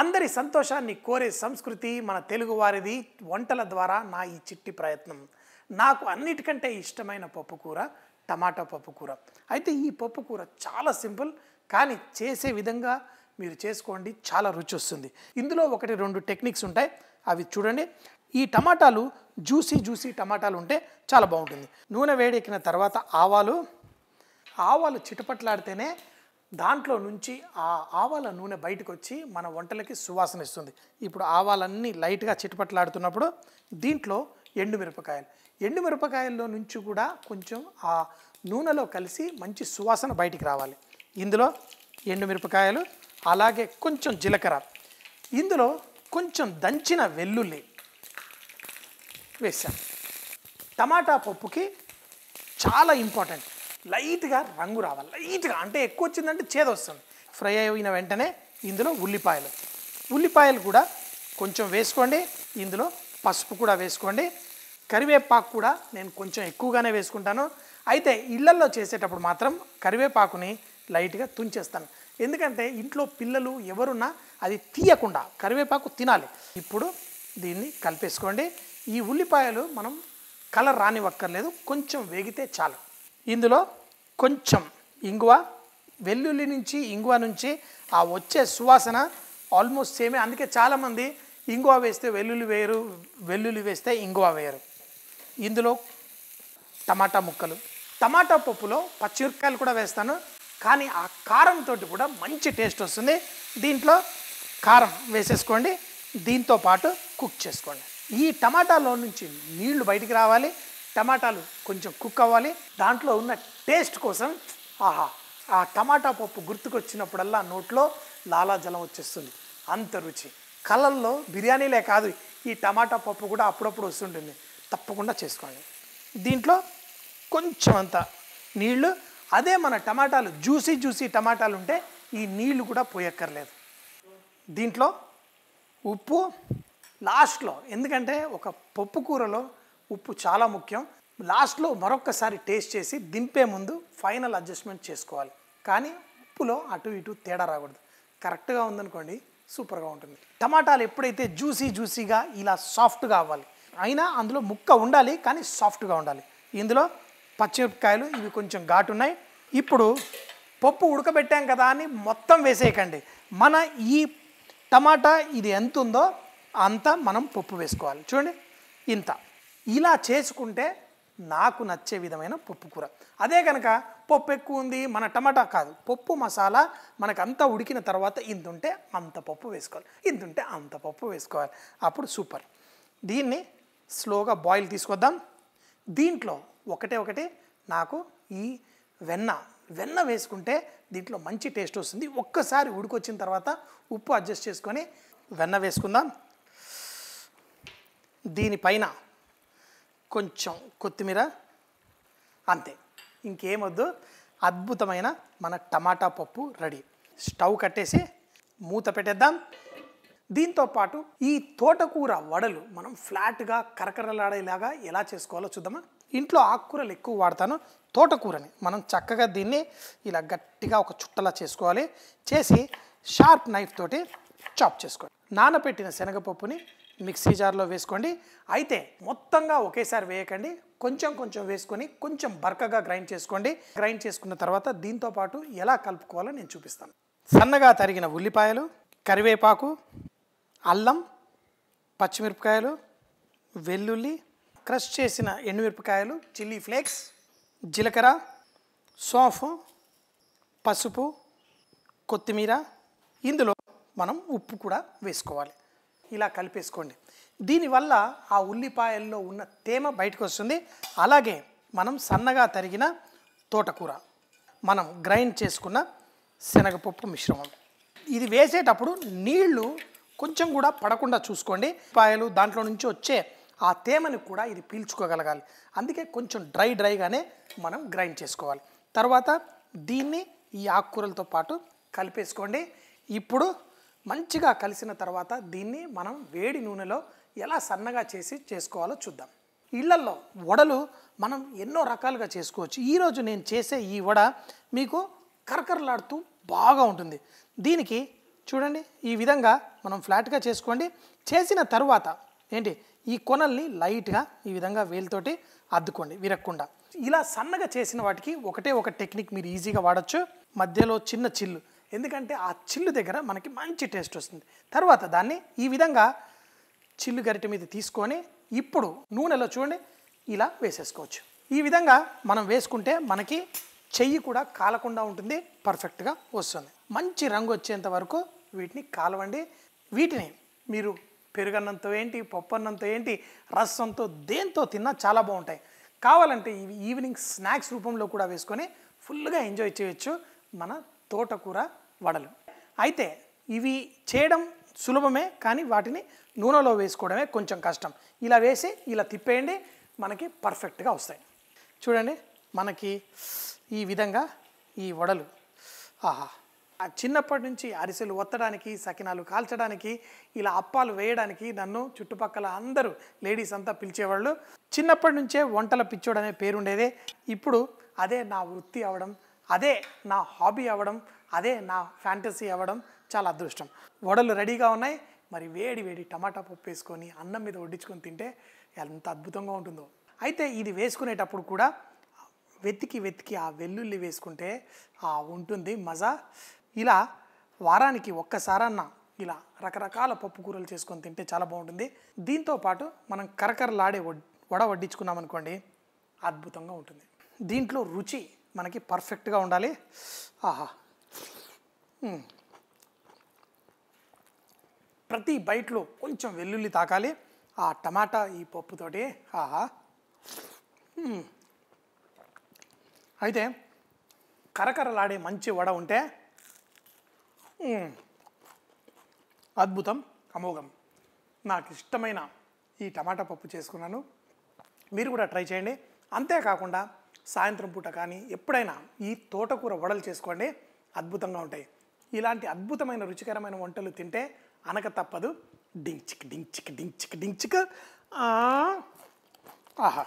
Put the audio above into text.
అందరి సంతోషాన్ని కోరే సంస్కృతి మన తెలుగువారిది వంటల ద్వారా నా ఈ చిట్టి ప్రయత్నం నాకు అన్నిటికంటే ఇష్టమైన పప్పుకూర టమాటా పప్పుకూర అయితే ఈ పప్పుకూర చాలా సింపుల్ కానీ చేసే విధంగా మీరు చేసుకోండి చాలా రుచి వస్తుంది ఇందులో ఒకటి రెండు టెక్నిక్స్ ఉంటాయి అవి చూడండి ఈ టమాటాలు జ్యూసీ జ్యూసీ టమాటాలు ఉంటే చాలా బాగుంటుంది నూనె వేడెక్కిన తర్వాత ఆవాలు ఆవాలు చిటపట్లాడితేనే దాంట్లో నుంచి ఆ ఆవాల నూనె బయటకు వచ్చి మన వంటలకి సువాసన ఇస్తుంది ఇప్పుడు ఆవాలన్నీ లైట్గా చిటపట్లాడుతున్నప్పుడు దీంట్లో ఎండు మిరపకాయలు ఎండు మిరపకాయల్లో నుంచి కూడా కొంచెం ఆ నూనెలో కలిసి మంచి సువాసన బయటికి రావాలి ఇందులో ఎండు మిరపకాయలు అలాగే కొంచెం జీలకర్ర ఇందులో కొంచెం దంచిన వెల్లుల్లి వేసాం టమాటా పప్పుకి చాలా ఇంపార్టెంట్ లైట్గా రంగు రావాలి లైట్గా అంటే ఎక్కువ వచ్చిందంటే చేద వస్తుంది ఫ్రై అయిన వెంటనే ఇందులో ఉల్లిపాయలు ఉల్లిపాయలు కూడా కొంచెం వేసుకోండి ఇందులో పసుపు కూడా వేసుకోండి కరివేపాకు కూడా నేను కొంచెం ఎక్కువగానే వేసుకుంటాను అయితే ఇళ్లల్లో చేసేటప్పుడు మాత్రం కరివేపాకుని లైట్గా తుంచేస్తాను ఎందుకంటే ఇంట్లో పిల్లలు ఎవరున్నా అది తీయకుండా కరివేపాకు తినాలి ఇప్పుడు దీన్ని కలిపేసుకోండి ఈ ఉల్లిపాయలు మనం కలర్ రానివ్వక్కర్లేదు కొంచెం వేగితే చాలు ఇందులో కొంచెం ఇంగువ వెల్లుల్లి నుంచి ఇంగువ నుంచి ఆ వచ్చే సువాసన ఆల్మోస్ట్ సేమే అందుకే చాలామంది ఇంగువ వేస్తే వెల్లుల్లి వేయరు వెల్లుల్లి వేస్తే ఇంగువ వేయరు ఇందులో టమాటా ముక్కలు టమాటా పప్పులో పచ్చిరకాయలు కూడా వేస్తాను కానీ ఆ కారంతో కూడా మంచి టేస్ట్ వస్తుంది దీంట్లో కారం వేసేసుకోండి దీంతో పాటు కుక్ చేసుకోండి ఈ టమాటాలో నుంచి నీళ్లు బయటికి రావాలి టమాటాలు కొంచెం కుక్ అవ్వాలి దాంట్లో ఉన్న టేస్ట్ కోసం ఆహా ఆ టమాటా పప్పు గుర్తుకొచ్చినప్పుడల్లా నోట్లో లాలాజలం వచ్చేస్తుంది అంత రుచి కలల్లో బిర్యానీలే కాదు ఈ టమాటా పప్పు కూడా అప్పుడప్పుడు వస్తుంటుంది తప్పకుండా చేసుకోండి దీంట్లో కొంచెం అంత నీళ్లు అదే మన టమాటాలు జ్యూసీ జ్యూసీ టమాటాలు ఉంటే ఈ నీళ్లు కూడా పోయక్కర్లేదు దీంట్లో ఉప్పు లాస్ట్లో ఎందుకంటే ఒక పప్పు కూరలో ఉప్పు చాలా ముఖ్యం లాస్ట్లో మరొక్కసారి టేస్ట్ చేసి దింపే ముందు ఫైనల్ అడ్జస్ట్మెంట్ చేసుకోవాలి కానీ ఉప్పులో అటు ఇటు తేడా రాకూడదు కరెక్ట్గా ఉందనుకోండి సూపర్గా ఉంటుంది టమాటాలు ఎప్పుడైతే జ్యూసీ జ్యూసీగా ఇలా సాఫ్ట్గా అవ్వాలి అయినా అందులో ముక్క ఉండాలి కానీ సాఫ్ట్గా ఉండాలి ఇందులో పచ్చిమిరపకాయలు ఇవి కొంచెం ఘాటున్నాయి ఇప్పుడు పప్పు ఉడకబెట్టాం కదా అని మొత్తం వేసేయకండి మన ఈ టమాటా ఇది ఎంత ఉందో అంత మనం పప్పు వేసుకోవాలి చూడండి ఇంత ఇలా చేసుకుంటే నాకు నచ్చే విధమైన పప్పు కూర అదే కనుక పప్పు ఎక్కువ ఉంది మన టమాటా కాదు పప్పు మసాలా మనకు అంతా ఉడికిన తర్వాత ఇంత ఉంటే అంత పప్పు వేసుకోవాలి ఇంత ఉంటే అంత పప్పు వేసుకోవాలి అప్పుడు సూపర్ దీన్ని స్లోగా బాయిల్ తీసుకొద్దాం దీంట్లో ఒకటే ఒకటి నాకు ఈ వెన్న వెన్న వేసుకుంటే దీంట్లో మంచి టేస్ట్ వస్తుంది ఒక్కసారి ఉడికొచ్చిన తర్వాత ఉప్పు అడ్జస్ట్ చేసుకొని వెన్న వేసుకుందాం దీనిపైన కొంచెం కొత్తిమీర అంతే ఇంకేమొద్దు అద్భుతమైన మన టమాటా పప్పు రెడీ స్టవ్ కట్టేసి మూత పెట్టేద్దాం దీంతో పాటు ఈ తోటకూర వడలు మనం ఫ్లాట్గా కరకరలాడేలాగా ఎలా చేసుకోవాలో చూద్దామా ఇంట్లో ఆకుకూరలు ఎక్కువ వాడతాను తోటకూరని మనం చక్కగా దీన్ని ఇలా గట్టిగా ఒక చుట్టలా చేసుకోవాలి చేసి షార్ప్ నైఫ్ తోటి చాప్ చేసుకోవాలి నానబెట్టిన శనగపప్పుని మిక్సీ జార్లో వేసుకోండి అయితే మొత్తంగా ఒకేసారి వేయకండి కొంచెం కొంచెం వేసుకొని కొంచెం బరకగా గ్రైండ్ చేసుకోండి గ్రైండ్ చేసుకున్న తర్వాత దీంతోపాటు ఎలా కలుపుకోవాలో నేను చూపిస్తాను సన్నగా తరిగిన ఉల్లిపాయలు కరివేపాకు అల్లం పచ్చిమిరపకాయలు వెల్లుల్లి క్రష్ చేసిన ఎండుమిరపకాయలు చిల్లీ ఫ్లేక్స్ జీలకర్ర సోఫు పసుపు కొత్తిమీర ఇందులో మనం ఉప్పు కూడా వేసుకోవాలి ఇలా కలిపేసుకోండి దీనివల్ల ఆ ఉల్లిపాయల్లో ఉన్న తేమ బయటకు వస్తుంది అలాగే మనం సన్నగా తరిగిన తోటకూర మనం గ్రైండ్ చేసుకున్న శనగపప్పు మిశ్రమం ఇది వేసేటప్పుడు నీళ్లు కొంచెం కూడా పడకుండా చూసుకోండి పాయలు దాంట్లో నుంచి వచ్చే ఆ తేమని కూడా ఇది పీల్చుకోగలగాలి అందుకే కొంచెం డ్రై డ్రైగానే మనం గ్రైండ్ చేసుకోవాలి తర్వాత దీన్ని ఈ ఆకుకూరలతో పాటు కలిపేసుకోండి ఇప్పుడు మంచిగా కలిసిన తర్వాత దీన్ని మనం వేడి నూనెలో ఎలా సన్నగా చేసి చేసుకోవాలో చూద్దాం ఇళ్లల్లో వడలు మనం ఎన్నో రకాలుగా చేసుకోవచ్చు ఈరోజు నేను చేసే ఈ వడ మీకు కరకరలాడుతూ బాగా ఉంటుంది దీనికి చూడండి ఈ విధంగా మనం ఫ్లాట్గా చేసుకోండి చేసిన తర్వాత ఏంటి ఈ కొనల్ని లైట్గా ఈ విధంగా వేలుతోటి అద్దుకోండి విరక్కుండా ఇలా సన్నగా చేసిన వాటికి ఒకటే ఒక టెక్నిక్ మీరు ఈజీగా వాడచ్చు మధ్యలో చిన్న చిల్లు ఎందుకంటే ఆ చిల్లు దగ్గర మనకి మంచి టేస్ట్ వస్తుంది తర్వాత దాన్ని ఈ విధంగా చిల్లు గరిటె మీద తీసుకొని ఇప్పుడు నూనెలో చూడండి ఇలా వేసేసుకోవచ్చు ఈ విధంగా మనం వేసుకుంటే మనకి చెయ్యి కూడా కాలకుండా ఉంటుంది పర్ఫెక్ట్గా వస్తుంది మంచి రంగు వచ్చేంత వరకు వీటిని కాలవండి వీటిని మీరు పెరుగన్నంతో ఏంటి పప్పన్నంతో ఏంటి రసంతో దేంతో తిన్నా చాలా బాగుంటాయి కావాలంటే ఈవినింగ్ స్నాక్స్ రూపంలో కూడా వేసుకొని ఫుల్గా ఎంజాయ్ చేయొచ్చు మన తోటకూర వడలు అయితే ఇవి చేయడం సులభమే కానీ వాటిని నూనెలో వేసుకోవడమే కొంచెం కష్టం ఇలా వేసి ఇలా తిప్పేయండి మనకి పర్ఫెక్ట్గా వస్తాయి చూడండి మనకి ఈ విధంగా ఈ వడలు ఆహా చిన్నప్పటి నుంచి అరిసెలు ఒత్తడానికి సకినాలు కాల్చడానికి ఇలా అప్పాలు వేయడానికి నన్ను చుట్టుపక్కల అందరూ లేడీస్ అంతా పిలిచేవాళ్ళు చిన్నప్పటి నుంచే వంటల పిచ్చోడనే పేరుండేదే ఇప్పుడు అదే నా వృత్తి అవడం అదే నా హాబీ అవడం అదే నా ఫ్యాంటసీ అవ్వడం చాలా అదృష్టం వడలు రెడీగా ఉన్నాయి మరి వేడి వేడి టమాటా పప్పు వేసుకొని అన్నం మీద వడ్డించుకొని తింటే ఎంత అద్భుతంగా ఉంటుందో అయితే ఇది వేసుకునేటప్పుడు కూడా వెతికి వెతికి ఆ వెల్లుల్లి వేసుకుంటే ఆ ఉంటుంది మజా ఇలా వారానికి ఒక్కసారన్న ఇలా రకరకాల పప్పు కూరలు చేసుకొని తింటే చాలా బాగుంటుంది దీంతో పాటు మనం కరకరలాడే వడ వడ్డించుకున్నాం అనుకోండి అద్భుతంగా ఉంటుంది దీంట్లో రుచి మనకి పర్ఫెక్ట్గా ఉండాలి ఆహా ప్రతి బయట్లో కొంచెం వెల్లుల్లి తాకాలి ఆ టమాటా ఈ పప్పుతోటి ఆహా అయితే కరకరలాడే మంచి వడ ఉంటే అద్భుతం అమోఘం నాకు ఇష్టమైన ఈ టమాటా పప్పు చేసుకున్నాను మీరు కూడా ట్రై చేయండి అంతేకాకుండా సాయంత్రం పూట కానీ ఎప్పుడైనా ఈ తోటకూర వడలు చేసుకోండి అద్భుతంగా ఉంటాయి ఇలాంటి అద్భుతమైన రుచికరమైన వంటలు తింటే అనక తప్పదు డించిక్ డించిక్ డించిక్ డించిక్ ఆహా